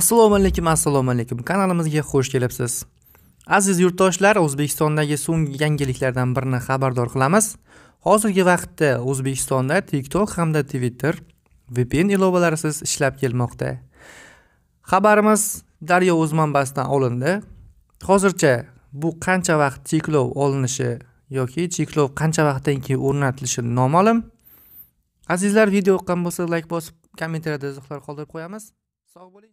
assalomu alaykum assalomu alaykum kanalimizga xush kelibsiz aziz yurtdoshlar o'zbekistondagi so'nggi yangiliklardan birini xabardor qilamiz hozirgi vaqtda o'zbekistonda tiktok hamda twitter vpn ilovalarisiz ishlab kelmoqda xabarimiz daryo o'z manbasidan olindi hozircha bu qancha vaqt cheklov olinishi yoki cheklov qancha vaqtdan keyin o'rnatilishi noma'lum azizlar video yoqqan bo'lsa layk bosib kommentariyada izohlar qoldirib qo'yamiz sog' bo'ling